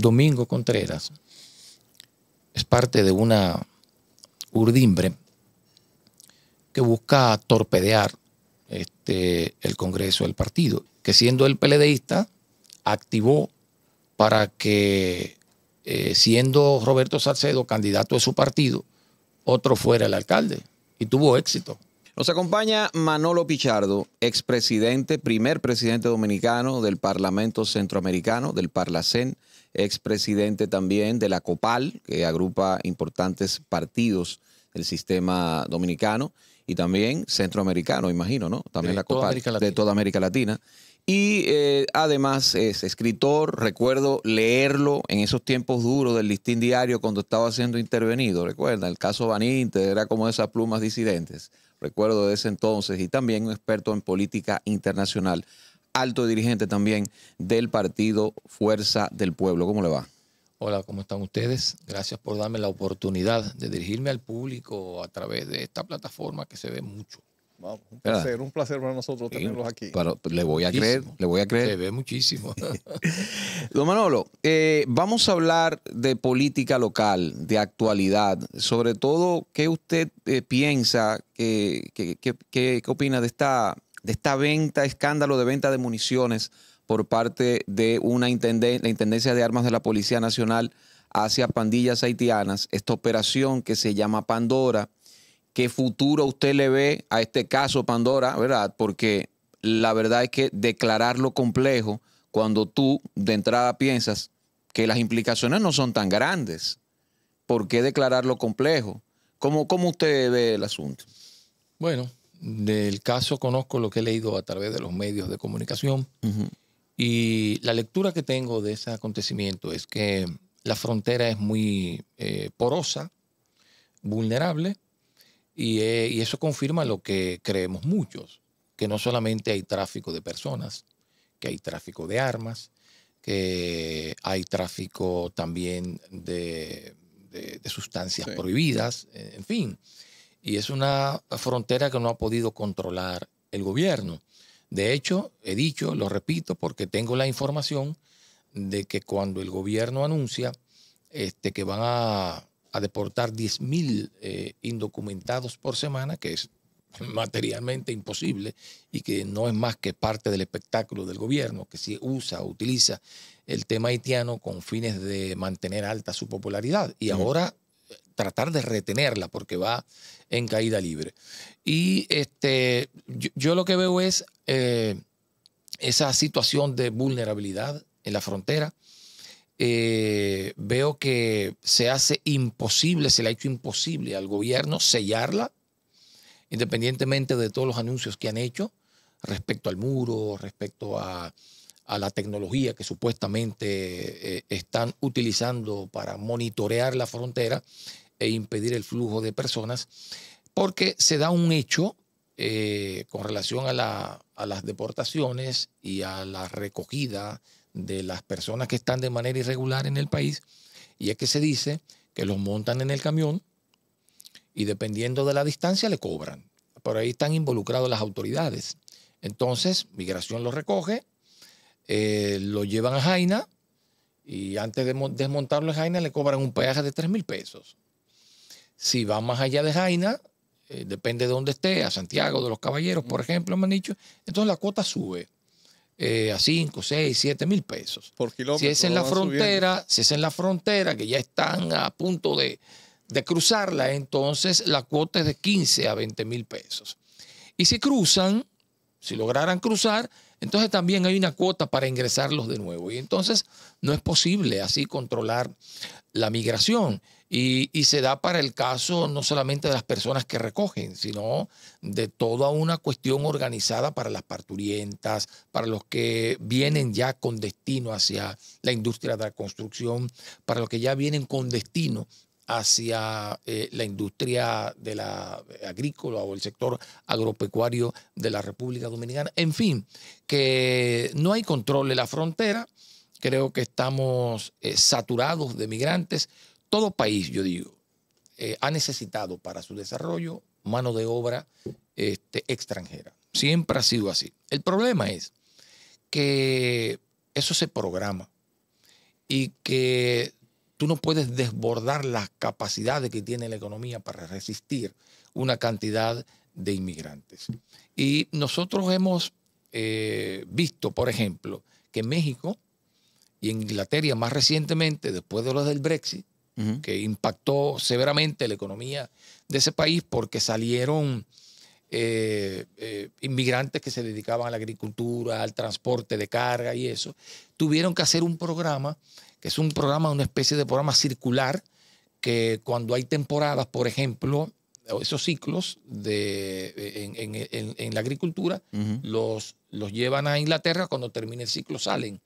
Domingo Contreras es parte de una urdimbre que busca torpedear este, el Congreso del partido, que siendo el PLDista, activó para que, eh, siendo Roberto Salcedo candidato de su partido, otro fuera el alcalde. Y tuvo éxito. Nos acompaña Manolo Pichardo, expresidente, primer presidente dominicano del Parlamento Centroamericano, del Parlacén, expresidente también de la COPAL, que agrupa importantes partidos del sistema dominicano y también centroamericano, imagino, ¿no? También la COPAL de toda América Latina. Y eh, además es escritor, recuerdo leerlo en esos tiempos duros del listín diario cuando estaba siendo intervenido, recuerda, el caso Van era como esas plumas disidentes recuerdo de ese entonces, y también un experto en política internacional, alto dirigente también del partido Fuerza del Pueblo. ¿Cómo le va? Hola, ¿cómo están ustedes? Gracias por darme la oportunidad de dirigirme al público a través de esta plataforma que se ve mucho un placer, para nosotros tenerlos aquí. le voy a creer, le voy a creer. Se ve muchísimo. Don Manolo, eh, vamos a hablar de política local, de actualidad, sobre todo qué usted eh, piensa, qué, que, opina de esta, de esta venta, escándalo de venta de municiones por parte de una la Intendencia de Armas de la Policía Nacional hacia pandillas haitianas, esta operación que se llama Pandora ¿Qué futuro usted le ve a este caso Pandora, verdad? Porque la verdad es que declararlo complejo cuando tú de entrada piensas que las implicaciones no son tan grandes. ¿Por qué declararlo complejo? ¿Cómo, cómo usted ve el asunto? Bueno, del caso conozco lo que he leído a través de los medios de comunicación y la lectura que tengo de ese acontecimiento es que la frontera es muy eh, porosa, vulnerable eh, y, eso confirma lo que creemos muchos, que no solamente hay tráfico de personas, que hay tráfico de armas, que hay tráfico también de, sustancias prohibidas, eh, en fin. Y es una frontera que no ha podido controlar el gobierno. De hecho, he dicho, lo repito, porque tengo la información de que cuando el gobierno anuncia este, que van a a deportar 10.000 mil eh, indocumentados por semana, que es materialmente imposible y que no es más que parte del espectáculo del gobierno, que sí usa o utiliza el tema haitiano con fines de mantener alta su popularidad y ahora eh, tratar de retenerla porque va en caída libre. Y este, yo, lo que veo es eh, esa situación de vulnerabilidad en la frontera eh, veo que se hace imposible, se le ha hecho imposible al gobierno sellarla, independientemente de todos los anuncios que han hecho respecto al muro, respecto a, la tecnología que supuestamente eh, están utilizando para monitorear la frontera e impedir el flujo de personas, porque se da un hecho eh, con relación a las deportaciones y a la recogida de las personas que están de manera irregular en el país, y es que se dice que los montan en el camión y dependiendo de la distancia le cobran. Por ahí están involucradas las autoridades. Entonces, migración lo recoge, eh, lo llevan a Jaina y antes de desmontarlo en Jaina le cobran un peaje de 3 mil pesos. Si va más allá de Jaina, eh, depende de dónde esté, a Santiago, de los Caballeros, por ejemplo, me han dicho, entonces la cuota sube. Eh, a 5, 6, 7 mil pesos. Por kilómetro. Si es en la frontera, si es en la frontera, que ya están a punto de, de cruzarla, entonces la cuota es de 15 a 20 mil pesos. Y si cruzan, si lograran cruzar, entonces también hay una cuota para ingresarlos de nuevo. Y entonces no es posible así controlar la migración. Y, se da para el caso no solamente de las personas que recogen, sino de toda una cuestión organizada para las parturientas, para los que vienen ya con destino hacia la industria de la construcción, para los que ya vienen con destino hacia eh, la industria de la eh, agrícola o el sector agropecuario de la República Dominicana. En fin, que no hay control de la frontera. Creo que estamos eh, saturados de migrantes todo país, yo digo, eh, ha necesitado para su desarrollo mano de obra este, extranjera. Siempre ha sido así. El problema es que eso se programa y que tú no puedes desbordar las capacidades que tiene la economía para resistir una cantidad de inmigrantes. Y nosotros hemos eh, visto, por ejemplo, que México y en Inglaterra más recientemente, después de los del Brexit, que impactó severamente la economía de ese país porque salieron eh, eh, inmigrantes que se dedicaban a la agricultura, al transporte de carga y eso, tuvieron que hacer un programa, que es un programa, una especie de programa circular, que cuando hay temporadas, por ejemplo, esos ciclos de, en, la agricultura, los, los llevan a Inglaterra, cuando termina el ciclo salen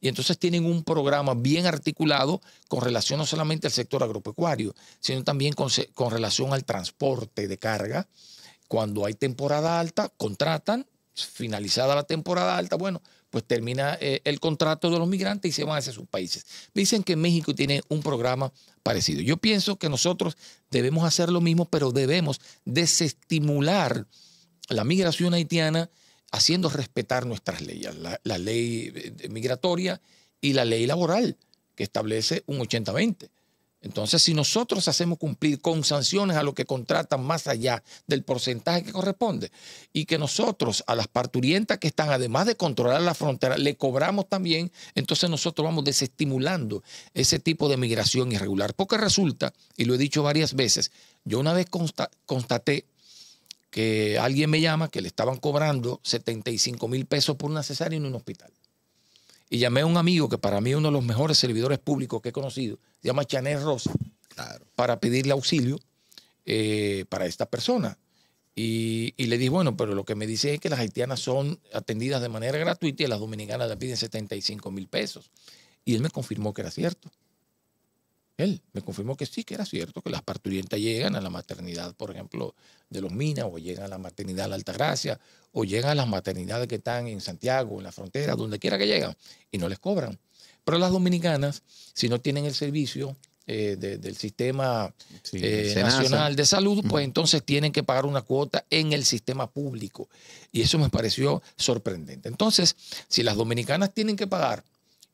y entonces tienen un programa bien articulado con relación no solamente al sector agropecuario, sino también con, relación al transporte de carga. Cuando hay temporada alta, contratan, finalizada la temporada alta, bueno, pues termina eh, el contrato de los migrantes y se van hacia sus países. Dicen que México tiene un programa parecido. Yo pienso que nosotros debemos hacer lo mismo, pero debemos desestimular la migración haitiana haciendo respetar nuestras leyes, la, ley migratoria y la ley laboral, que establece un 80-20. Entonces, si nosotros hacemos cumplir con sanciones a los que contratan más allá del porcentaje que corresponde y que nosotros a las parturientas que están, además de controlar la frontera, le cobramos también, entonces nosotros vamos desestimulando ese tipo de migración irregular. Porque resulta, y lo he dicho varias veces, yo una vez constaté que alguien me llama que le estaban cobrando 75 mil pesos por una cesárea en un hospital. Y llamé a un amigo que para mí es uno de los mejores servidores públicos que he conocido, se llama Chanel Rosa, para pedirle auxilio eh, para esta persona. Y, y, le dije, bueno, pero lo que me dice es que las haitianas son atendidas de manera gratuita y las dominicanas le piden 75 mil pesos. Y él me confirmó que era cierto. Él me confirmó que sí, que era cierto, que las parturientas llegan a la maternidad, por ejemplo, de los Minas, o llegan a la maternidad de la Altagracia, o llegan a las maternidades que están en Santiago, en la frontera, donde quiera que llegan, y no les cobran. Pero las dominicanas, si no tienen el servicio eh, del sistema eh, nacional de salud, pues entonces tienen que pagar una cuota en el sistema público. Y eso me pareció sorprendente. Entonces, si las dominicanas tienen que pagar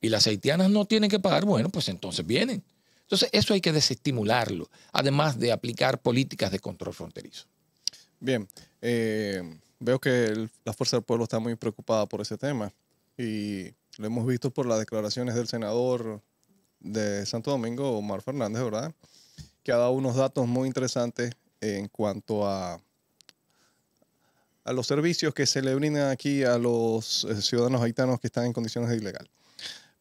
y las haitianas no tienen que pagar, bueno, pues entonces vienen entonces, eso hay que desestimularlo, además de aplicar políticas de control fronterizo. Bien, eh, veo que la Fuerza del Pueblo está muy preocupada por ese tema y lo hemos visto por las declaraciones del senador de Santo Domingo, Omar Fernández, ¿verdad? Que ha dado unos datos muy interesantes en cuanto a, a los servicios que se le brindan aquí a los eh, ciudadanos haitianos que están en condiciones de ilegal.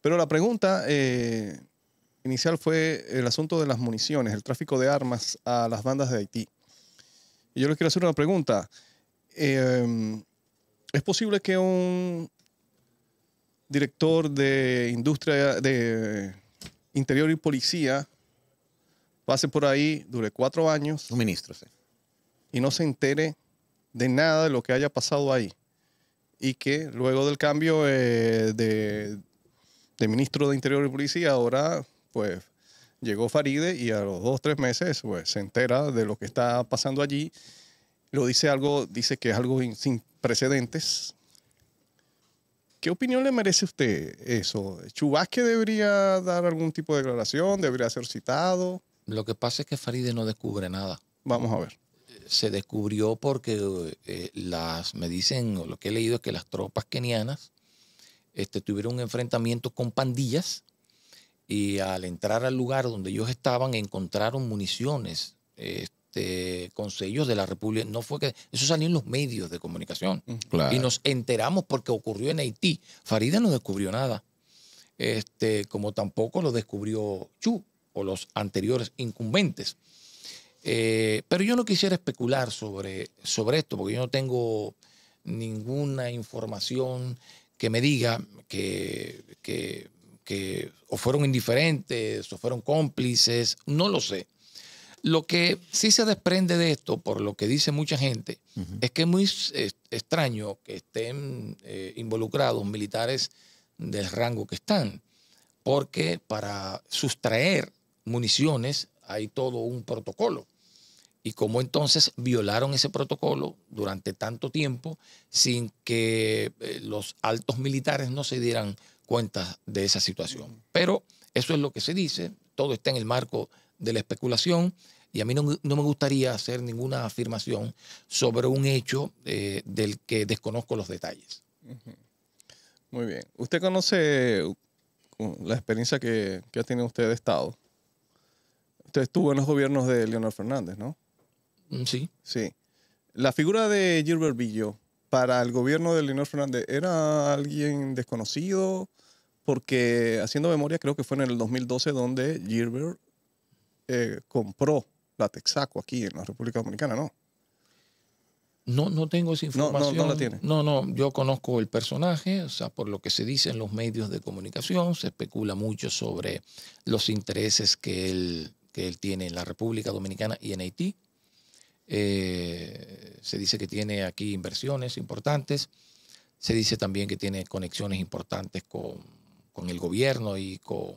Pero la pregunta eh, inicial fue el asunto de las municiones, el tráfico de armas a las bandas de Haití. Y yo les quiero hacer una pregunta. Em, ¿Es posible que un director de industria de interior y policía pase por ahí, dure cuatro años? Un ministro, sí. Y no se entere de nada de lo que haya pasado ahí. Y que luego del cambio eh, de ministro de Interior y Policía, ahora pues llegó Faride y a los dos, tres meses pues, se entera de lo que está pasando allí. Lo dice algo, dice que es algo sin precedentes. ¿Qué opinión le merece usted eso? ¿Chubasque debería dar algún tipo de declaración? ¿Debería ser citado? Lo que pasa es que Faride no descubre nada. Vamos a ver. Se descubrió porque eh, las, me dicen, o lo que he leído es que las tropas kenianas este, tuvieron un enfrentamiento con pandillas y al entrar al lugar donde ellos estaban encontraron municiones este, con sellos de la República. No fue que eso salió en los medios de comunicación y nos enteramos porque ocurrió en Haití. Farida no descubrió nada, este, como tampoco lo descubrió Chu o los anteriores incumbentes. Eh, pero yo no quisiera especular sobre, sobre esto porque yo no tengo ninguna información que me diga que, que que o fueron indiferentes o fueron cómplices, no lo sé. Lo que sí se desprende de esto, por lo que dice mucha gente, es que es muy extraño que estén eh, involucrados militares del rango que están, porque para sustraer municiones hay todo un protocolo. Y cómo entonces violaron ese protocolo durante tanto tiempo sin que eh, los altos militares no se dieran cuentas de esa situación. Pero eso es lo que se dice, todo está en el marco de la especulación y a mí no, me gustaría hacer ninguna afirmación sobre un hecho eh, del que desconozco los detalles. Muy bien. ¿Usted conoce uh, la experiencia que, que ha tenido usted de Estado? Usted estuvo en los gobiernos de Leonel Fernández, ¿no? Mm, sí. Sí. La figura de Gilbert Villó, para el gobierno de Leonor Fernández era alguien desconocido, porque haciendo memoria creo que fue en el 2012 donde Gilbert eh, compró la Texaco aquí en la República Dominicana, ¿no? No, no tengo esa información. No, no, la tiene. No, no, yo conozco el personaje, o sea, por lo que se dice en los medios de comunicación, se especula mucho sobre los intereses que él, que él tiene en la República Dominicana y en Haití. Eh, se dice que tiene aquí inversiones importantes. Se dice también que tiene conexiones importantes con, con el gobierno y con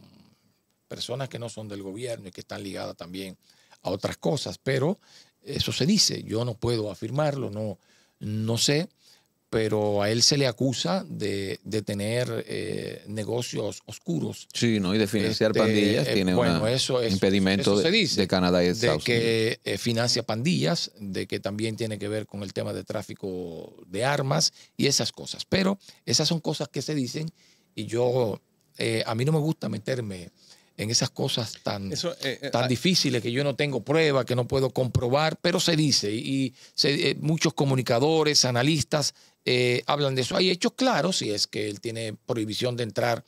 personas que no son del gobierno y que están ligadas también a otras cosas, pero eso se dice, yo no puedo afirmarlo, no, no sé, pero a él se le acusa de, tener eh, negocios oscuros. Sí, ¿no? Y de financiar este, pandillas. Eh, tiene un impedimento de, Canadá y de que eh, financia pandillas, de que también tiene que ver con el tema de tráfico de armas y esas cosas. Pero esas son cosas que se dicen y yo, a mí no me gusta meterme en esas cosas tan, tan ah. difíciles que yo no tengo prueba, que no puedo comprobar, pero se dice y, muchos comunicadores, analistas eh, hablan de eso. Hay hechos claros, si es que él tiene prohibición de entrar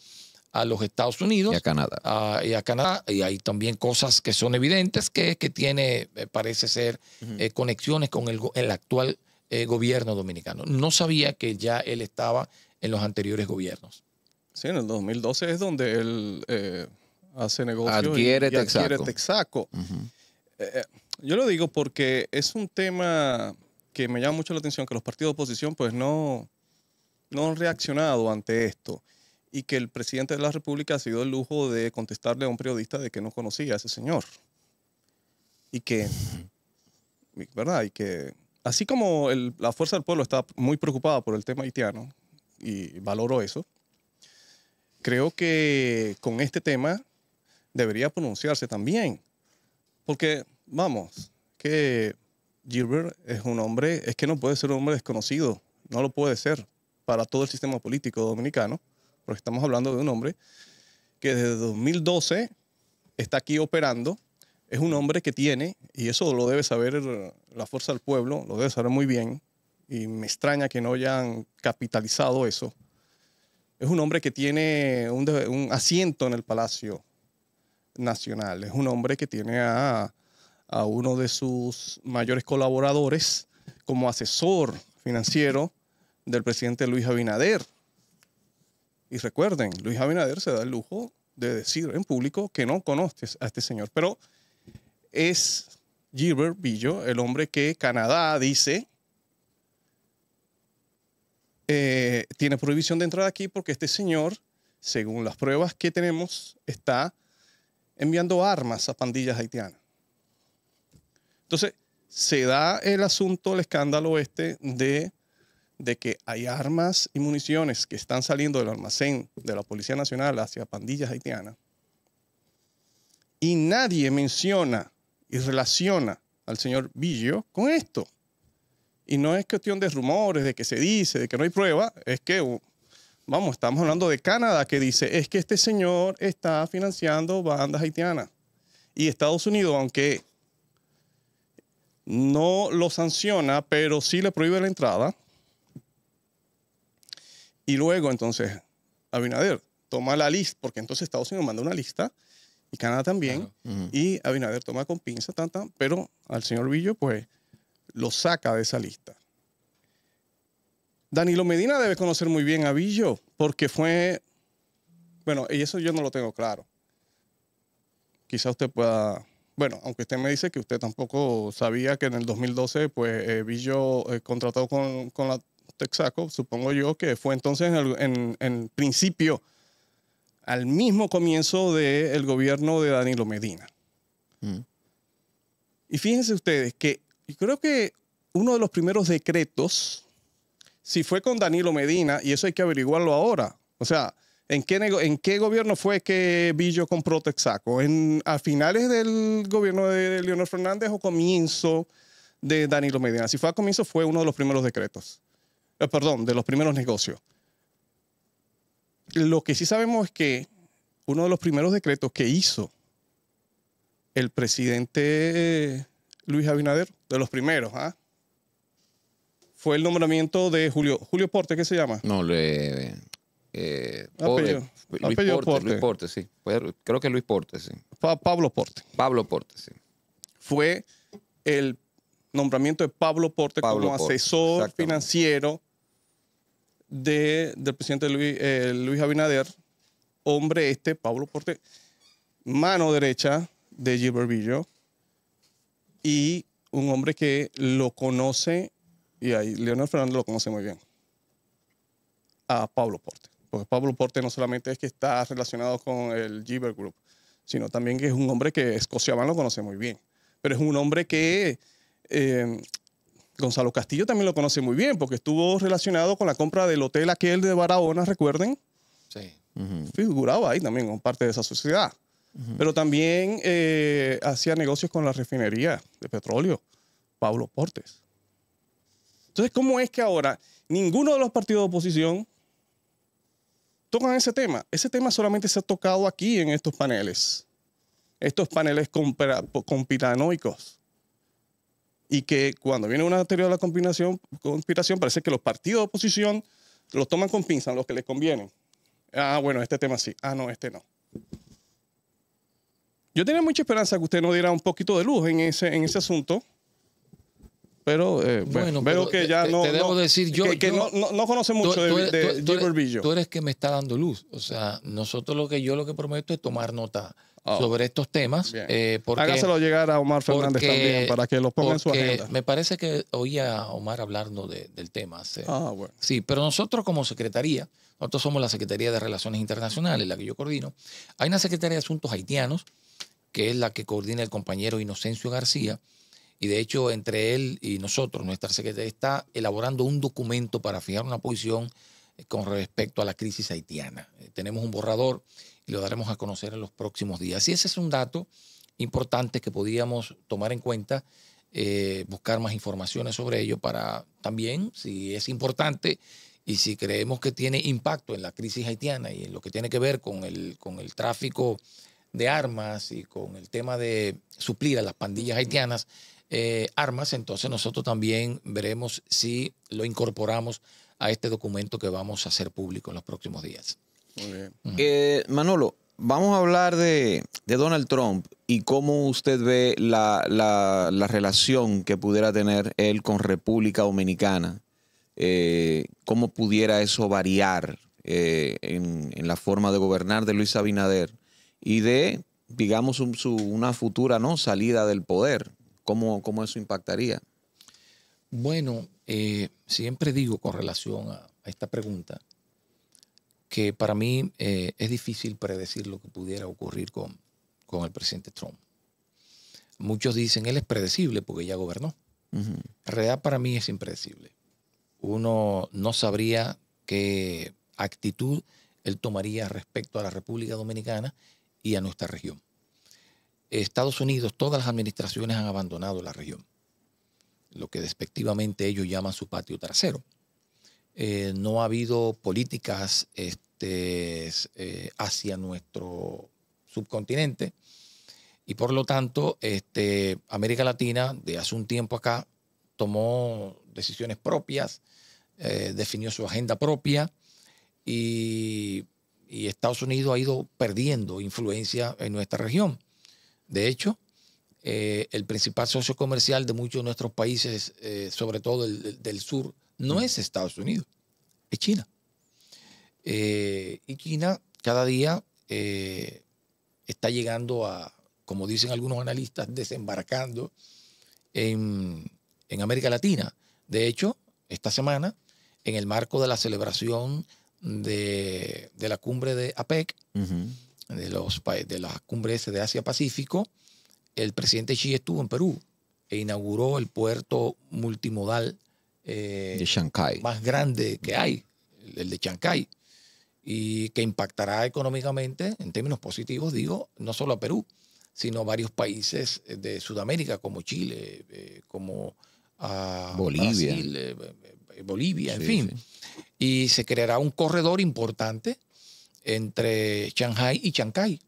a los Estados Unidos. Y a Canadá. y a Canadá. Y hay también cosas que son evidentes que, que tiene, eh, parece ser, eh, conexiones con el, actual gobierno dominicano. No sabía que ya él estaba en los anteriores gobiernos. Sí, en el 2012 es donde él hace negocio. Adquiere Texaco. yo lo digo porque es un tema que me llama mucho la atención que los partidos de oposición pues no, no han reaccionado ante esto y que el presidente de la República ha sido el lujo de contestarle a un periodista de que no conocía a ese señor. Y que, ¿verdad? Y que, así como la Fuerza del Pueblo está muy preocupada por el tema haitiano, y valoro eso, creo que con este tema debería pronunciarse también. Porque, vamos, que Gilbert es un hombre, es que no puede ser un hombre desconocido, no lo puede ser para todo el sistema político dominicano, porque estamos hablando de un hombre que desde 2012 está aquí operando, es un hombre que tiene, y eso lo debe saber la fuerza del pueblo, lo debe saber muy bien, y me extraña que no hayan capitalizado eso. Es un hombre que tiene un, asiento en el Palacio Nacional, es un hombre que tiene a, a uno de sus mayores colaboradores como asesor financiero del presidente Luis Abinader. Y recuerden, Luis Abinader se da el lujo de decir en público que no conoce a este señor, pero es Gilbert Billo, el hombre que Canadá dice eh, tiene prohibición de entrar aquí porque este señor, según las pruebas que tenemos, está enviando armas a pandillas haitianas. Entonces, se da el asunto, el escándalo este de, de que hay armas y municiones que están saliendo del almacén de la Policía Nacional hacia pandillas haitianas. Y nadie menciona y relaciona al señor Villo con esto. Y no es cuestión de rumores, de que se dice, de que no hay prueba, es que, vamos, estamos hablando de Canadá que dice, es que este señor está financiando bandas haitianas. Y Estados Unidos, aunque no lo sanciona, pero sí le prohíbe la entrada. Y luego entonces Abinader toma la lista, porque entonces Estados Unidos manda una lista y Canadá también, y Abinader toma con pinza, tan, pero al señor Villo pues lo saca de esa lista. Danilo Medina debe conocer muy bien a Villo, porque fue, bueno, y eso yo no lo tengo claro. Quizá usted pueda bueno, aunque usted me dice que usted tampoco sabía que en el 2012, pues, eh, eh contratado con, la Texaco, supongo yo que fue entonces en, principio, al mismo comienzo del gobierno de Danilo Medina. Mm. Y fíjense ustedes que yo creo que uno de los primeros decretos, si fue con Danilo Medina, y eso hay que averiguarlo ahora, o sea, ¿En qué, ¿En qué gobierno fue que Billo compró Texaco? ¿En, ¿A finales del gobierno de Leonel Fernández o comienzo de Danilo Medina? Si fue a comienzo, fue uno de los primeros decretos. Eh, perdón, de los primeros negocios. Lo que sí sabemos es que uno de los primeros decretos que hizo el presidente eh, Luis Abinader, de los primeros, ¿ah? Fue el nombramiento de Julio, Julio Porte, ¿qué se llama? No, le, eh, Luis, Porte, sí. creo que Luis Porte, sí. Pablo Porte. Pablo Porte, sí. Fue el nombramiento de Pablo Porte como asesor financiero del presidente eh, Luis, Abinader. Hombre este, Pablo Porte, mano derecha de Gilbert y un hombre que lo conoce, y ahí Leonel Fernández lo conoce muy bien, a Pablo Porte pues Pablo Portes no solamente es que está relacionado con el Giver Group, sino también que es un hombre que Escociaban lo conoce muy bien. Pero es un hombre que eh, Gonzalo Castillo también lo conoce muy bien, porque estuvo relacionado con la compra del hotel aquel de Barahona, recuerden. Sí. Figuraba ahí también con parte de esa sociedad. Pero también eh, hacía negocios con la refinería de petróleo, Pablo Portes. Entonces, ¿cómo es que ahora ninguno de los partidos de oposición tocan ese tema. Ese tema solamente se ha tocado aquí en estos paneles. Estos paneles conspiranoicos. Y que cuando viene una teoría de la conspiración, parece que los partidos de oposición los toman con pinzas, los que les convienen. Ah, bueno, este tema sí. Ah, no, este no. Yo tenía mucha esperanza que usted nos diera un poquito de luz en ese, en ese asunto pero eh, bueno, que ya no. debo decir Que, no, conoce mucho de, de tú, eres que me está dando luz. O sea, nosotros lo que yo lo que prometo es tomar nota. Ah. sobre estos temas. Eh, llegar a Omar Fernández también para que lo ponga en su agenda. Me parece que oía a Omar hablarnos del tema. Ah, sí, pero nosotros como secretaría, nosotros somos la Secretaría de Relaciones Internacionales, la que yo coordino. Hay una Secretaría de Asuntos Haitianos, que es la que coordina el compañero Inocencio García, y de hecho, entre él y nosotros, nuestra secretaria está elaborando un documento para fijar una posición eh, con respecto a la crisis haitiana. Eh, tenemos un borrador y lo daremos a conocer en los próximos días. Y ese es un dato importante que podíamos tomar en cuenta, eh, buscar más informaciones sobre ello para también, si es importante y si creemos que tiene impacto en la crisis haitiana y en lo que tiene que ver con el, con el tráfico de armas y con el tema de suplir a las pandillas haitianas, eh, armas, entonces nosotros también veremos si lo incorporamos a este documento que vamos a hacer público en los próximos días. Eh, Manolo, vamos a hablar de, Donald Trump y cómo usted ve la, la, relación que pudiera tener él con República Dominicana. Eh, ¿Cómo pudiera eso variar en, la forma de gobernar de Luis Abinader y de, digamos, su, una futura ¿no? salida del poder? ¿Cómo, eso impactaría? Bueno, eh, siempre digo con relación a, esta pregunta que para mí eh, es difícil predecir lo que pudiera ocurrir con, con el presidente Trump. Muchos dicen, él es predecible porque ya gobernó. En realidad para mí es impredecible. Uno no sabría qué actitud él tomaría respecto a la República Dominicana y a nuestra región. Estados Unidos, todas las administraciones han abandonado la región, lo que despectivamente ellos llaman su patio trasero. Eh, no ha habido políticas este, eh, hacia nuestro subcontinente y por lo tanto este, América Latina de hace un tiempo acá tomó decisiones propias, eh, definió su agenda propia y Estados Unidos ha ido perdiendo influencia en nuestra región. De hecho, eh, el principal socio comercial de muchos de nuestros países, eh, sobre todo del sur, no mm. es Estados Unidos, es China. Eh, y China cada día está llegando a, como dicen algunos analistas, desembarcando en, en América Latina. De hecho, esta semana, en el marco de la celebración de, la cumbre de APEC, de, los, de las cumbres de Asia-Pacífico, el presidente Xi estuvo en Perú e inauguró el puerto multimodal eh, de más grande que hay, el de Shanghái, y que impactará económicamente, en términos positivos, digo, no solo a Perú, sino a varios países de Sudamérica, como Chile, eh, como ah, Bolivia, eh, Bolivia en fin. Y se creará un corredor importante entre Shanghai y Chancay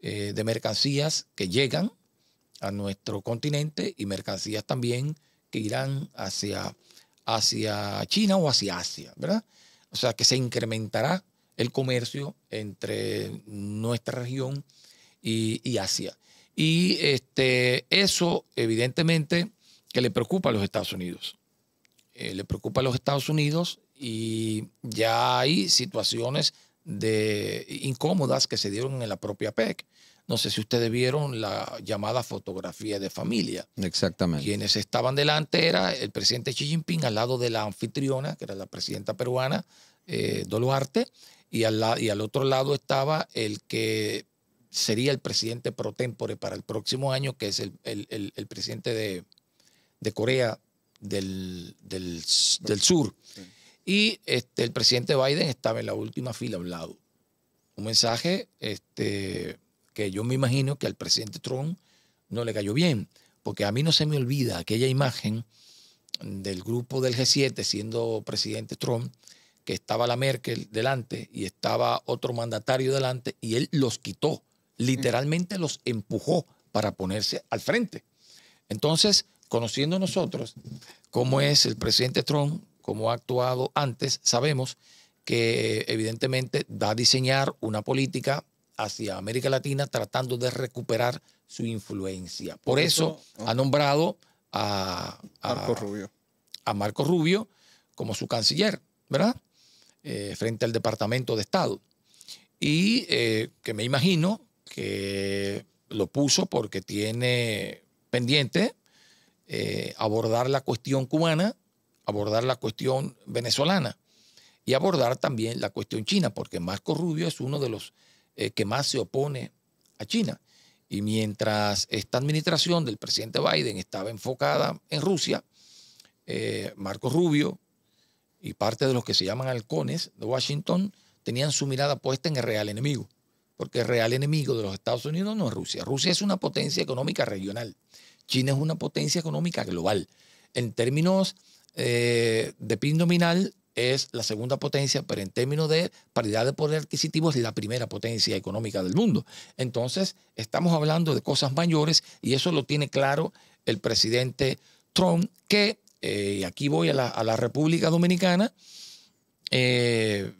eh, de mercancías que llegan a nuestro continente y mercancías también que irán hacia, hacia China o hacia Asia, ¿verdad? O sea que se incrementará el comercio entre nuestra región y, Asia. Y este, eso, evidentemente, que le preocupa a los Estados Unidos. Eh, le preocupa a los Estados Unidos y ya hay situaciones de incómodas que se dieron en la propia PEC. No sé si ustedes vieron la llamada fotografía de familia. Exactamente. Quienes estaban delante era el presidente Xi Jinping al lado de la anfitriona, que era la presidenta peruana, eh, Doluarte, y al, y al otro lado estaba el que sería el presidente pro tempore para el próximo año, que es el, presidente de, Corea del, del, del Sur. Y este, el presidente Biden estaba en la última fila a un lado. Un mensaje este, que yo me imagino que al presidente Trump no le cayó bien, porque a mí no se me olvida aquella imagen del grupo del G7 siendo presidente Trump, que estaba la Merkel delante y estaba otro mandatario delante y él los quitó, literalmente los empujó para ponerse al frente. Entonces, conociendo nosotros cómo es el presidente Trump, como ha actuado antes, sabemos que evidentemente va a diseñar una política hacia América Latina tratando de recuperar su influencia. Por, eso, ah. ha nombrado a, Marco Rubio. como su canciller, ¿verdad? Eh, frente al Departamento de Estado. Y eh, que me imagino que lo puso porque tiene pendiente eh, abordar la cuestión cubana abordar la cuestión venezolana y abordar también la cuestión china, porque Marco Rubio es uno de los eh, que más se opone a China. Y mientras esta administración del presidente Biden estaba enfocada en Rusia, Marcos eh, Marco Rubio y parte de los que se llaman halcones de Washington tenían su mirada puesta en el real enemigo, porque el real enemigo de los Estados Unidos no es Rusia. Rusia es una potencia económica regional. China es una potencia económica global. En términos eh, de PIB nominal es la segunda potencia, pero en términos de paridad de poder adquisitivo es la primera potencia económica del mundo. Entonces, estamos hablando de cosas mayores y eso lo tiene claro el presidente Trump, que, eh, aquí voy a la, República Dominicana, eh,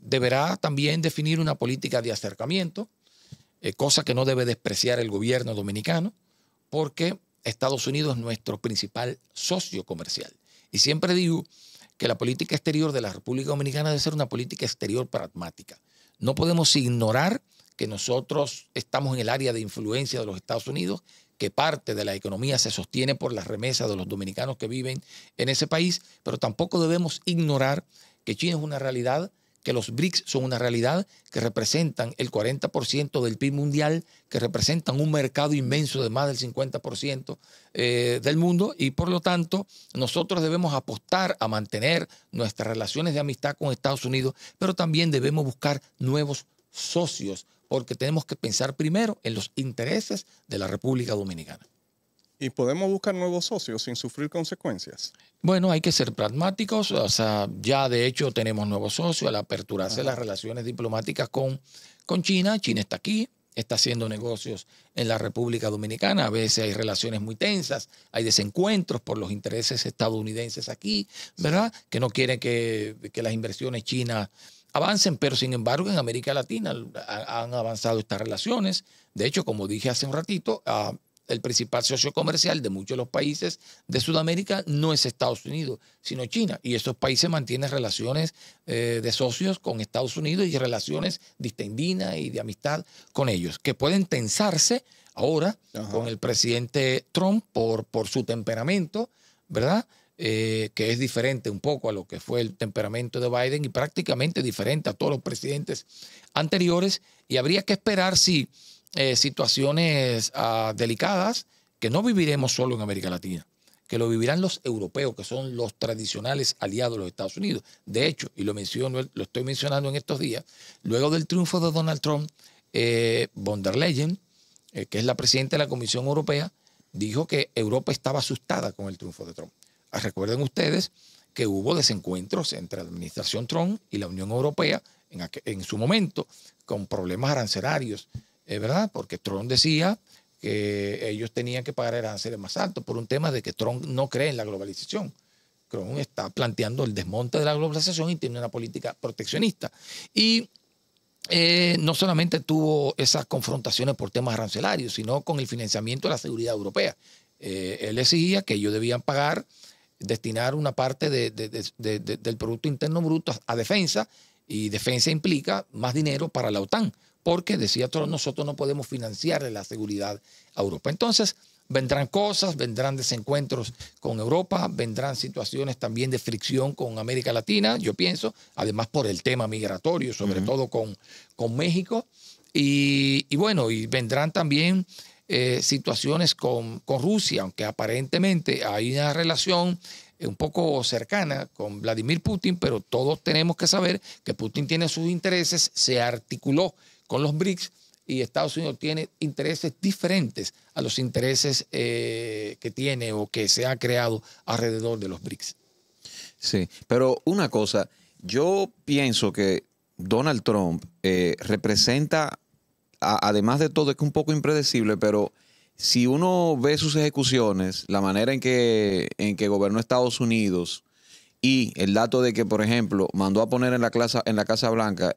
deberá también definir una política de acercamiento, eh, cosa que no debe despreciar el gobierno dominicano, porque Estados Unidos es nuestro principal socio comercial. Y siempre digo que la política exterior de la República Dominicana debe ser una política exterior pragmática. No podemos ignorar que nosotros estamos en el área de influencia de los Estados Unidos, que parte de la economía se sostiene por las remesas de los dominicanos que viven en ese país, pero tampoco debemos ignorar que China es una realidad que los BRICS son una realidad, que representan el 40% del PIB mundial, que representan un mercado inmenso de más del 50% eh, del mundo y por lo tanto nosotros debemos apostar a mantener nuestras relaciones de amistad con Estados Unidos, pero también debemos buscar nuevos socios porque tenemos que pensar primero en los intereses de la República Dominicana. ¿Y podemos buscar nuevos socios sin sufrir consecuencias? Bueno, hay que ser pragmáticos. O sea, ya de hecho tenemos nuevos socios al apertura de las relaciones diplomáticas con, con China. China está aquí, está haciendo negocios en la República Dominicana. A veces hay relaciones muy tensas, hay desencuentros por los intereses estadounidenses aquí, ¿verdad? Que no quieren que, que, las inversiones chinas avancen, pero sin embargo en América Latina han avanzado estas relaciones. De hecho, como dije hace un ratito, ah, el principal socio comercial de muchos de los países de Sudamérica no es Estados Unidos, sino China. Y esos países mantienen relaciones eh, de socios con Estados Unidos y relaciones distendidas y de amistad con ellos, que pueden tensarse ahora con el presidente Trump por, por su temperamento, ¿verdad? Eh, que es diferente un poco a lo que fue el temperamento de Biden y prácticamente diferente a todos los presidentes anteriores. Y habría que esperar si... Eh, situaciones ah, delicadas que no viviremos solo en América Latina, que lo vivirán los europeos, que son los tradicionales aliados de los Estados Unidos. De hecho, y lo, menciono, lo estoy mencionando en estos días, luego del triunfo de Donald Trump, eh, von der Leyen, eh, que es la presidenta de la Comisión Europea, dijo que Europa estaba asustada con el triunfo de Trump. Ah, recuerden ustedes que hubo desencuentros entre la administración Trump y la Unión Europea en, en su momento, con problemas arancelarios es eh, ¿verdad? Porque Trump decía que ellos tenían que pagar aranceles más altos por un tema de que Trump no cree en la globalización. Trump está planteando el desmonte de la globalización y tiene una política proteccionista. Y eh, no solamente tuvo esas confrontaciones por temas arancelarios, sino con el financiamiento de la seguridad europea. Eh, él decía que ellos debían pagar, destinar una parte del Producto Interno Bruto a defensa, y defensa implica más dinero para la OTAN, porque decía todos nosotros no podemos financiar la seguridad a Europa. Entonces, vendrán cosas, vendrán desencuentros con Europa, vendrán situaciones también de fricción con América Latina, yo pienso, además por el tema migratorio, sobre todo con, con México, y, bueno, y vendrán también eh, situaciones con, con Rusia, aunque aparentemente hay una relación eh, un poco cercana con Vladimir Putin, pero todos tenemos que saber que Putin tiene sus intereses, se articuló con los BRICS y Estados Unidos tiene intereses diferentes a los intereses eh, que tiene o que se ha creado alrededor de los BRICS. Sí, pero una cosa, yo pienso que Donald Trump eh, representa, además de todo, es que un poco impredecible, pero si uno ve sus ejecuciones, la manera en que, en que gobernó Estados Unidos, y el dato de que, por ejemplo, mandó a poner en la, en la Casa Blanca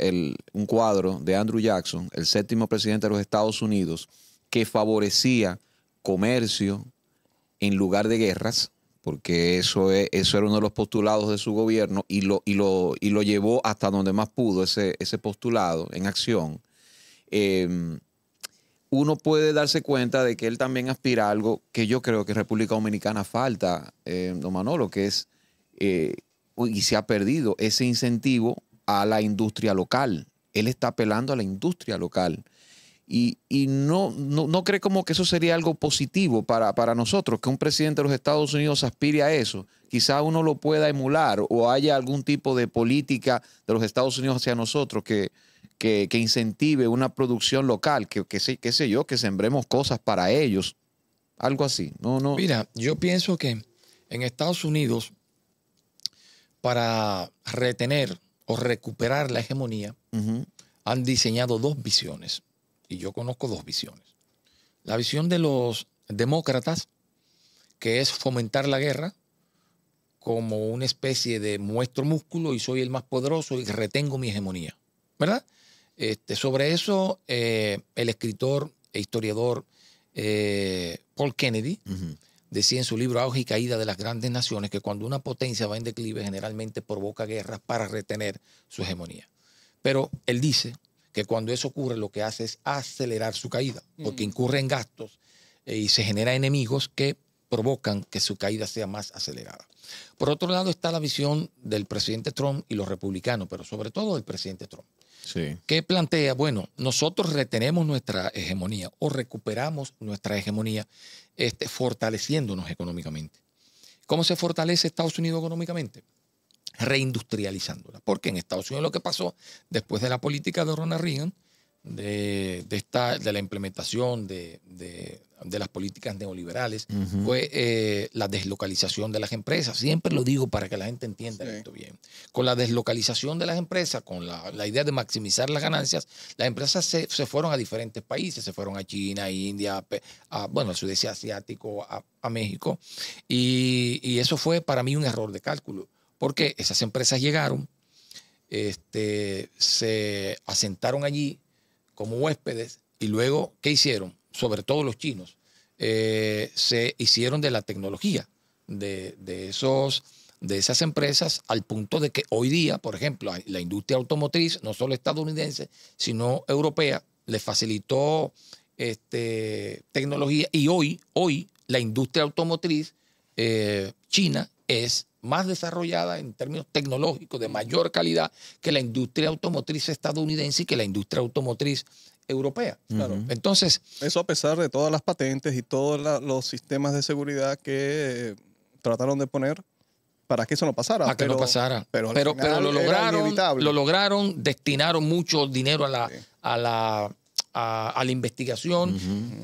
un cuadro de Andrew Jackson, el séptimo presidente de los Estados Unidos, que favorecía comercio en lugar de guerras, porque eso, es, eso era uno de los postulados de su gobierno y lo, y lo, y lo llevó hasta donde más pudo ese, ese postulado en acción. Em, uno puede darse cuenta de que él también aspira a algo que yo creo que República Dominicana falta, eh, don Manolo, que es eh, y se ha perdido ese incentivo a la industria local. Él está apelando a la industria local. Y, no, no, cree como que eso sería algo positivo para, nosotros, que un presidente de los Estados Unidos aspire a eso. Quizá uno lo pueda emular o haya algún tipo de política de los Estados Unidos hacia nosotros que, que, incentive una producción local, que, que, qué sé yo, que sembremos cosas para ellos. Algo así. No, no. Mira, yo pienso que en Estados Unidos para retener o recuperar la hegemonía, han diseñado dos visiones. Y yo conozco dos visiones. La visión de los demócratas, que es fomentar la guerra como una especie de muestro músculo y soy el más poderoso y retengo mi hegemonía. ¿Verdad? Este, sobre eso, eh, el escritor e historiador eh, Paul Kennedy decía en su libro Auge y Caída de las Grandes Naciones que cuando una potencia va en declive generalmente provoca guerras para retener su hegemonía. Pero él dice que cuando eso ocurre lo que hace es acelerar su caída, porque incurre en gastos eh, y se genera enemigos que provocan que su caída sea más acelerada. Por otro lado está la visión del presidente Trump y los republicanos, pero sobre todo del presidente Trump. ¿Qué que plantea, bueno, nosotros retenemos nuestra hegemonía o recuperamos nuestra hegemonía este, fortaleciéndonos económicamente. ¿Cómo se fortalece Estados Unidos económicamente? Reindustrializándola. Porque en Estados Unidos lo que pasó después de la política de Ronald Reagan, de, esta, de la implementación de, de las políticas neoliberales fue eh, la deslocalización de las empresas. Siempre lo digo para que la gente entienda esto bien. Con la deslocalización de las empresas, con la, idea de maximizar las ganancias, las empresas se, fueron a diferentes países, se fueron a China, a India, a, bueno, al sudeste asiático, a, México. Y, eso fue para mí un error de cálculo, porque esas empresas llegaron, este, se asentaron allí como huéspedes y luego, ¿qué hicieron? Sobre todo los chinos. Eh, se hicieron de la tecnología de, esos, de esas empresas al punto de que hoy día, por ejemplo, la industria automotriz, no solo estadounidense, sino europea, le facilitó este, tecnología y hoy, hoy la industria automotriz eh, china es más desarrollada en términos tecnológicos de mayor calidad que la industria automotriz estadounidense y que la industria automotriz europea. Entonces. Eso a pesar de todas las patentes y todos los sistemas de seguridad que trataron de poner para que eso no pasara. Para que pero, no pasara. Pero, lo lograron. Lo lograron, destinaron mucho dinero a la, a la, a, la investigación,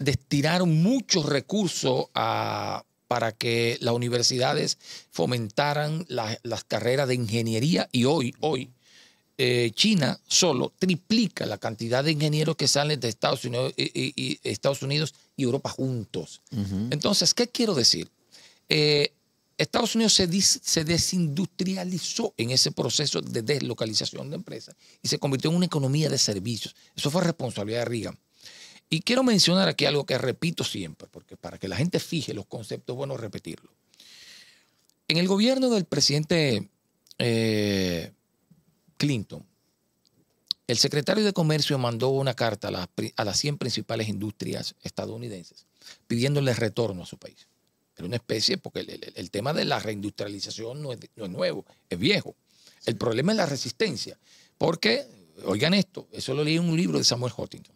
destinaron muchos recursos a para que las universidades fomentaran las carreras de ingeniería y hoy, hoy, eh, China solo triplica la cantidad de ingenieros que salen de Estados Unidos eh, eh, y, Estados Unidos y Europa juntos. Entonces, ¿qué quiero decir? Estados Unidos se, desindustrializó en ese proceso de deslocalización de empresas y se convirtió en una economía de servicios. Eso fue responsabilidad de Reagan. Y quiero mencionar aquí algo que repito siempre, porque para que la gente fije los conceptos, bueno, repetirlo. En el gobierno del presidente Clinton. El secretario de Comercio mandó una carta a las, 100 principales industrias estadounidenses pidiéndoles retorno a su país. Era una especie, porque el, tema de la reindustrialización no es, nuevo, es viejo. El problema es la resistencia, porque, oigan esto, eso lo leí en un libro de Samuel Huntington.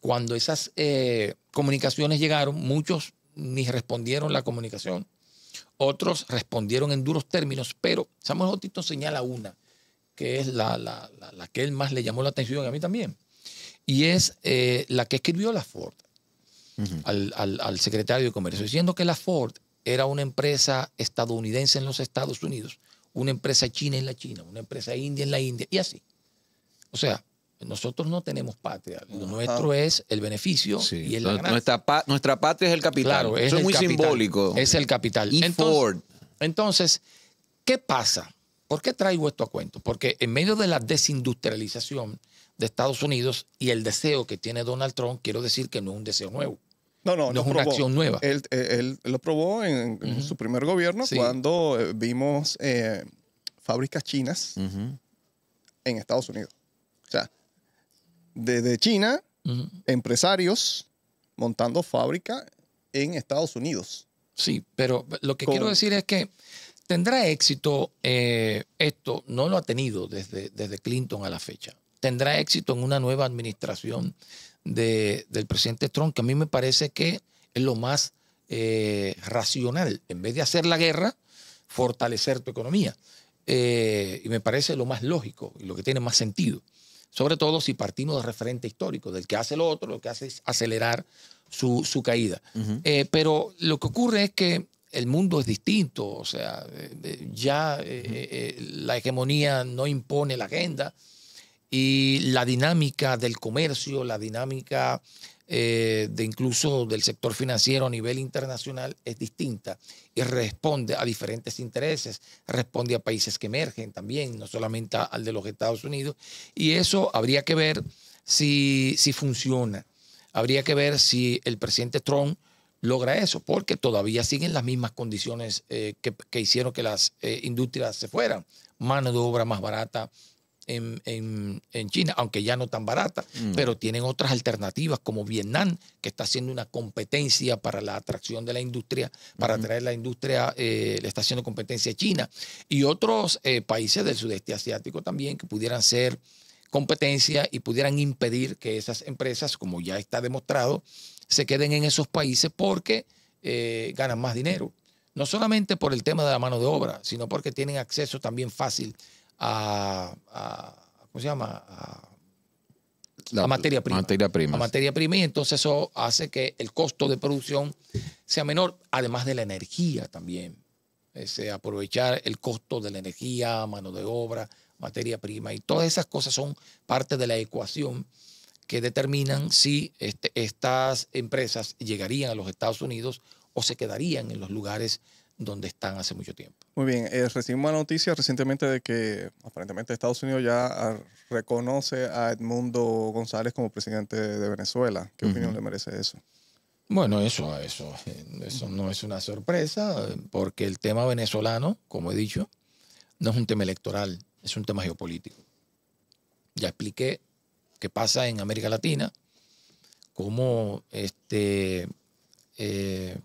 Cuando esas eh, comunicaciones llegaron, muchos ni respondieron la comunicación, otros respondieron en duros términos, pero Samuel Huntington señala una que es la, que él más le llamó la atención, a mí también, y es eh, la que escribió la Ford al, secretario de Comercio, diciendo que la Ford era una empresa estadounidense en los Estados Unidos, una empresa china en la China, una empresa india en la India, y así. O sea, nosotros no tenemos patria. Lo nuestro es el beneficio y el Nuestra, patria es el capital. es Eso es muy simbólico. Es el capital. entonces, ¿qué pasa? ¿Por qué traigo esto a cuento? Porque en medio de la desindustrialización de Estados Unidos y el deseo que tiene Donald Trump, quiero decir que no es un deseo nuevo. No, no, no es una acción nueva. Eh, él, lo probó en, su primer gobierno cuando eh, vimos eh, fábricas chinas en Estados Unidos. O sea, desde China, empresarios montando fábrica en Estados Unidos. Sí, pero lo que quiero decir es que ¿Tendrá éxito eh, esto? No lo ha tenido desde, desde Clinton a la fecha. ¿Tendrá éxito en una nueva administración del presidente Trump? Que a mí me parece que es lo más eh, racional. En vez de hacer la guerra, fortalecer tu economía. Eh, y me parece lo más lógico y lo que tiene más sentido. Sobre todo si partimos de referente histórico, del que hace lo otro, lo que hace es acelerar su, caída. pero lo que ocurre es que el mundo es distinto, o sea, ya eh, eh, eh, la hegemonía no impone la agenda y la dinámica del comercio, la dinámica de incluso del sector financiero a nivel internacional es distinta y responde a diferentes intereses, responde a países que emergen también, no solamente al de los Estados Unidos, y eso habría que ver si funciona, habría que ver si el presidente Trump logra eso, porque todavía siguen las mismas condiciones eh, que, hicieron que las eh, industrias se fueran. Mano de obra más barata en, en, China, aunque ya no tan barata, mm. pero tienen otras alternativas como Vietnam, que está haciendo una competencia para la atracción de la industria, para atraer la industria, eh, le está haciendo competencia a China, y otros eh, países del sudeste asiático también que pudieran ser competencia y pudieran impedir que esas empresas, como ya está demostrado, se queden en esos países porque eh, ganan más dinero. No solamente por el tema de la mano de obra, sino porque tienen acceso también fácil a, ¿cómo se llama? A, la, materia prima. Materia prima. A materia prima y entonces eso hace que el costo de producción sea menor, además de la energía también. aprovechar el costo de la energía, mano de obra, materia prima y todas esas cosas son parte de la ecuación que determinan si este, estas empresas llegarían a los Estados Unidos o se quedarían en los lugares donde están hace mucho tiempo. Muy bien, eh, recibimos la noticia recientemente de que aparentemente Estados Unidos ya ah, reconoce a Edmundo González como presidente de Venezuela. ¿Qué opinión le merece eso? Bueno, eso, eso, eh, eso no es una sorpresa, eh, porque el tema venezolano, como he dicho, no es un tema electoral, es un tema geopolítico. Ya expliqué que pasa en América Latina, cómo este, eh,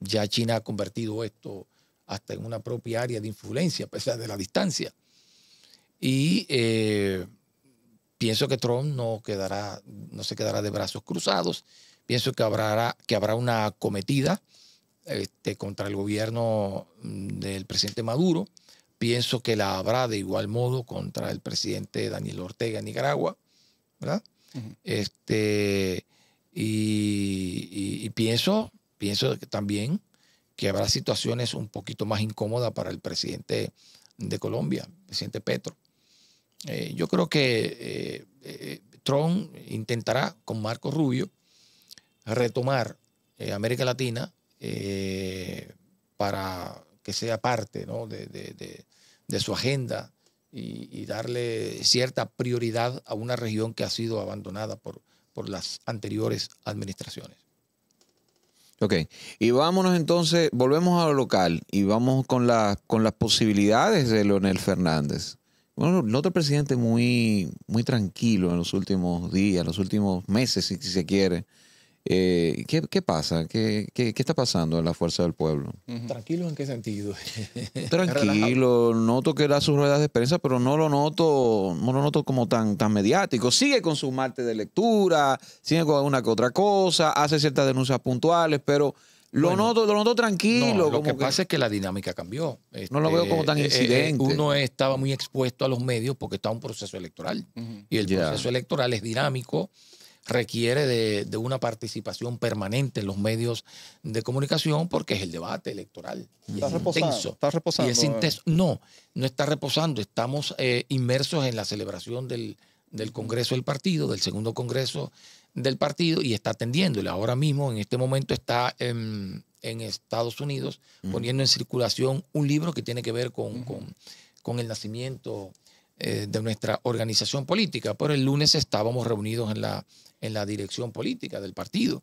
ya China ha convertido esto hasta en una propia área de influencia, a pesar de la distancia. Y eh, pienso que Trump no, quedará, no se quedará de brazos cruzados. Pienso que habrá, que habrá una cometida este, contra el gobierno del presidente Maduro Pienso que la habrá de igual modo contra el presidente Daniel Ortega en Nicaragua, ¿verdad? este, y, pienso, pienso que también que habrá situaciones un poquito más incómodas para el presidente de Colombia, el presidente Petro. Eh, yo creo que eh, eh, Trump intentará con Marco Rubio retomar América Latina para que sea parte ¿no? de, de, de, su agenda y, darle cierta prioridad a una región que ha sido abandonada por, por las anteriores administraciones. Ok, y vámonos entonces, volvemos a lo local y vamos con, la, con las posibilidades de Leonel Fernández. Bueno, el otro presidente muy, muy tranquilo en los últimos días, los últimos meses, si se quiere. Eh, ¿qué, pasa? ¿Qué, está pasando en la fuerza del pueblo? Tranquilo, en qué sentido? Tranquilo, noto que da sus ruedas de prensa, pero no lo noto, no lo noto como tan, tan mediático. Sigue con su marte de lectura, sigue con alguna que otra cosa, hace ciertas denuncias puntuales, pero lo, noto, lo noto tranquilo. lo que, pasa es que la dinámica cambió. no lo veo como este, tan eh, eh, incidente. uno estaba muy expuesto a los medios porque está un proceso electoral. Y el proceso electoral es dinámico requiere de, una participación permanente en los medios de comunicación porque es el debate electoral. está es intenso. Está reposando. Y es No, no está reposando. Estamos eh, inmersos en la celebración del, Congreso del Partido, del segundo Congreso del Partido, y está atendiéndole. Ahora mismo, en este momento, está en, Estados Unidos poniendo en circulación un libro que tiene que ver con, con, el nacimiento eh, de nuestra organización política. Pero el lunes estábamos reunidos en la en la dirección política del partido.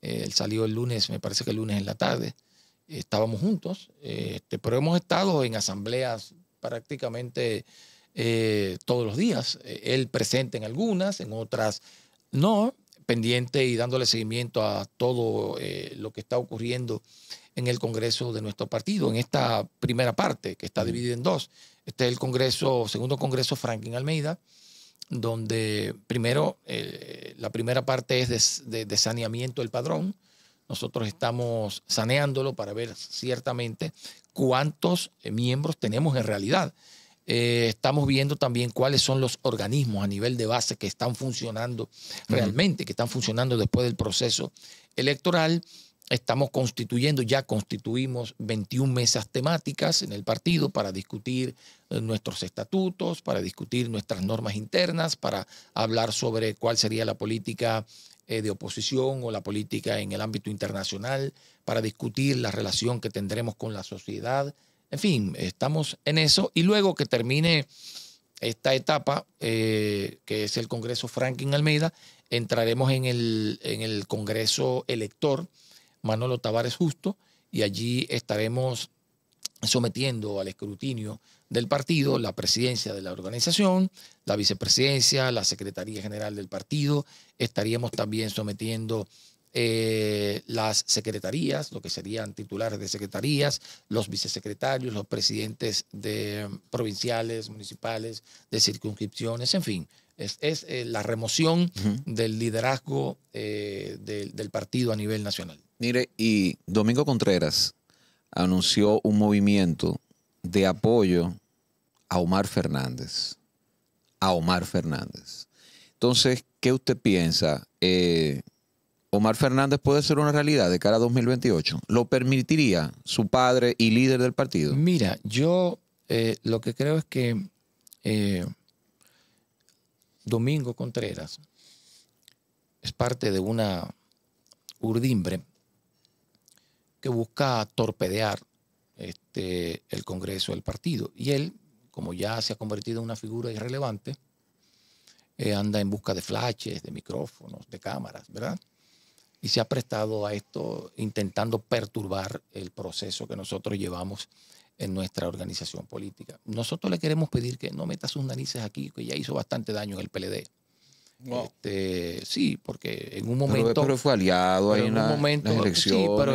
Eh, él salió el lunes, me parece que el lunes en la tarde, estábamos juntos, este, pero hemos estado en asambleas prácticamente eh, todos los días, eh, él presente en algunas, en otras no, pendiente y dándole seguimiento a todo lo que está ocurriendo en el Congreso de nuestro partido, en esta primera parte que está dividida en dos. Este es el Congreso, segundo Congreso Franklin Almeida, donde primero eh, la primera parte es de, saneamiento del padrón. Nosotros estamos saneándolo para ver ciertamente cuántos eh, miembros tenemos en realidad. Eh, estamos viendo también cuáles son los organismos a nivel de base que están funcionando realmente, que están funcionando después del proceso electoral Estamos constituyendo, ya constituimos 21 mesas temáticas en el partido para discutir eh, nuestros estatutos, para discutir nuestras normas internas, para hablar sobre cuál sería la política eh, de oposición o la política en el ámbito internacional, para discutir la relación que tendremos con la sociedad. En fin, estamos en eso. Y luego que termine esta etapa, eh, que es el Congreso Franklin Almeida, entraremos en el, en el Congreso Elector Manolo Tavares Justo, y allí estaremos sometiendo al escrutinio del partido la presidencia de la organización, la vicepresidencia, la Secretaría General del partido, estaríamos también sometiendo eh, las secretarías, lo que serían titulares de secretarías, los vicesecretarios, los presidentes de provinciales, municipales, de circunscripciones, en fin. Es, eh, la remoción del liderazgo eh, del partido a nivel nacional. Mire, y Domingo Contreras anunció un movimiento de apoyo a Omar Fernández. A Omar Fernández. Entonces, ¿qué usted piensa? Eh, ¿Omar Fernández puede ser una realidad de cara a 2028? ¿Lo permitiría su padre y líder del partido? Mira, yo eh, lo que creo es que eh, Domingo Contreras es parte de una urdimbre que busca torpedear este, el Congreso del partido. Y él, como ya se ha convertido en una figura irrelevante, eh, anda en busca de flashes, de micrófonos, de cámaras, ¿verdad? Y se ha prestado a esto intentando perturbar el proceso que nosotros llevamos en nuestra organización política. Nosotros le queremos pedir que no meta sus narices aquí, que ya hizo bastante daño en el PLD. Este, sí, porque en un momento. Pero, fue aliado en,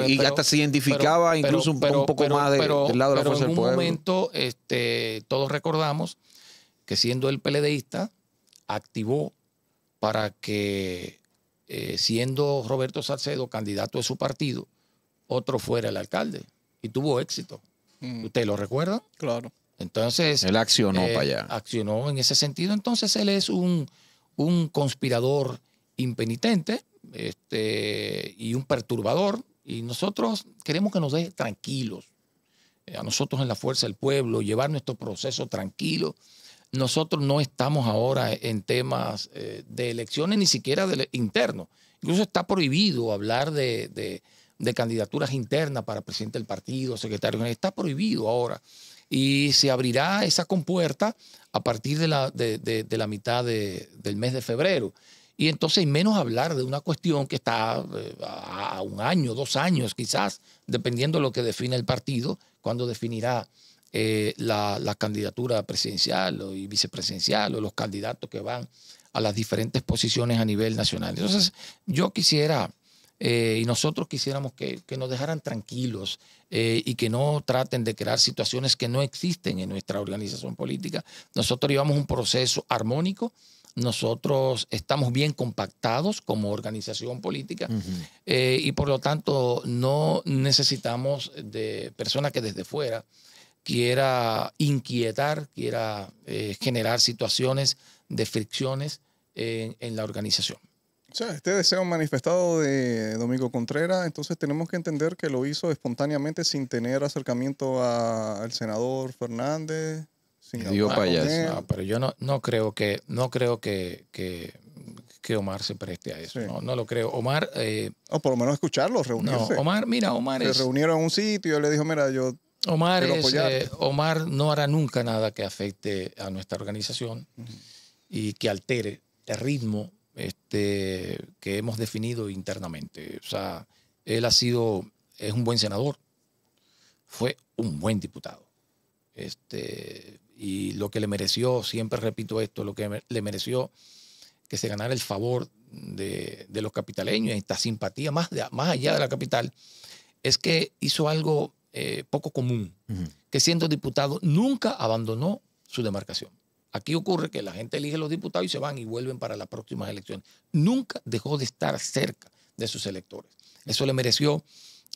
y hasta se identificaba incluso un, poco más del lado de la fuerza del pueblo. En un momento, este, todos recordamos que siendo el PLDista, activó para que, eh, siendo Roberto Salcedo candidato de su partido, otro fuera el alcalde. Y tuvo éxito. Mm. ¿Usted lo recuerda? Claro. Entonces. Él accionó eh, para allá. Accionó en ese sentido. Entonces, él es un un conspirador impenitente este, y un perturbador. Y nosotros queremos que nos deje tranquilos, eh, a nosotros en la fuerza del pueblo, llevar nuestro proceso tranquilo. Nosotros no estamos ahora en temas eh, de elecciones, ni siquiera internos. Incluso está prohibido hablar de, de candidaturas internas para presidente del partido, secretario. Está prohibido ahora y se abrirá esa compuerta a partir de la, de, la mitad del mes de febrero. Y entonces, menos hablar de una cuestión que está eh, a un año, dos años quizás, dependiendo de lo que define el partido, cuando definirá eh, la, la, candidatura presidencial y vicepresidencial o los candidatos que van a las diferentes posiciones a nivel nacional. Entonces, yo quisiera eh, y nosotros quisiéramos que, nos dejaran tranquilos eh, y que no traten de crear situaciones que no existen en nuestra organización política. Nosotros llevamos un proceso armónico, nosotros estamos bien compactados como organización política eh, y por lo tanto no necesitamos de personas que desde fuera quiera inquietar, quiera generar situaciones de fricciones en la organización este deseo manifestado de Domingo Contreras, entonces tenemos que entender que lo hizo espontáneamente sin tener acercamiento a, al senador Fernández. pero yo no, no creo que, no creo que, que, Omar se preste a eso. No, lo creo. Omar. Eh, o por lo menos escucharlo, reunirse. Omar, mira, Omar se reunieron en un sitio y le dijo, mira, yo Omar, eh, Omar no hará nunca nada que afecte a nuestra organización y que altere el ritmo este, que hemos definido internamente. O sea, él ha sido, es un buen senador, fue un buen diputado. Este, y lo que le mereció, siempre repito esto, lo que le mereció que se ganara el favor de, los capitaleños, esta simpatía más, más allá de la capital, es que hizo algo eh, poco común, que siendo diputado nunca abandonó su demarcación. Aquí ocurre que la gente elige a los diputados y se van y vuelven para las próximas elecciones. Nunca dejó de estar cerca de sus electores. Eso le mereció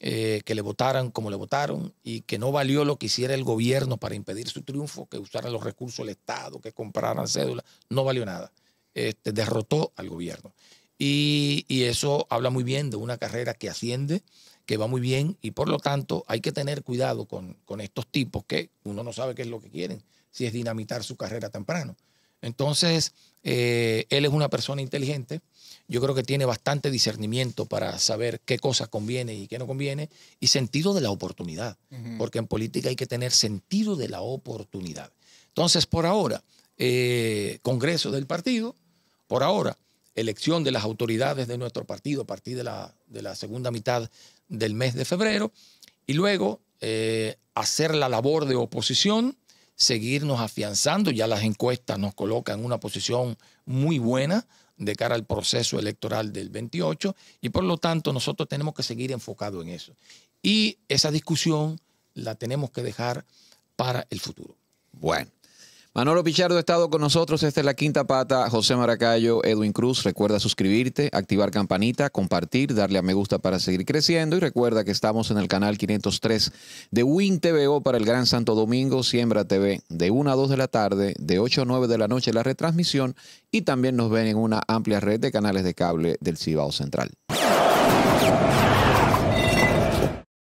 eh, que le votaran como le votaron y que no valió lo que hiciera el gobierno para impedir su triunfo, que usaran los recursos del Estado, que compraran cédulas, no valió nada. Este, derrotó al gobierno. Y, eso habla muy bien de una carrera que asciende, que va muy bien y por lo tanto hay que tener cuidado con estos tipos que uno no sabe qué es lo que quieren si es dinamitar su carrera temprano. Entonces, eh, él es una persona inteligente. Yo creo que tiene bastante discernimiento para saber qué cosas conviene y qué no conviene y sentido de la oportunidad, porque en política hay que tener sentido de la oportunidad. Entonces, por ahora, eh, Congreso del partido, por ahora, elección de las autoridades de nuestro partido a partir de la, de la segunda mitad del mes de febrero y luego eh, hacer la labor de oposición seguirnos afianzando. Ya las encuestas nos colocan en una posición muy buena de cara al proceso electoral del 28 y por lo tanto nosotros tenemos que seguir Enfocado en eso. Y esa discusión la tenemos que dejar para el futuro. Bueno, Manolo Pichardo ha estado con nosotros. Esta es la quinta pata. José Maracayo, Edwin Cruz. Recuerda suscribirte, activar campanita, compartir, darle a me gusta para seguir creciendo. Y recuerda que estamos en el canal 503 de Win TVO para el Gran Santo Domingo, Siembra TV, de 1 a 2 de la tarde, de 8 a 9 de la noche la retransmisión. Y también nos ven en una amplia red de canales de cable del Cibao Central.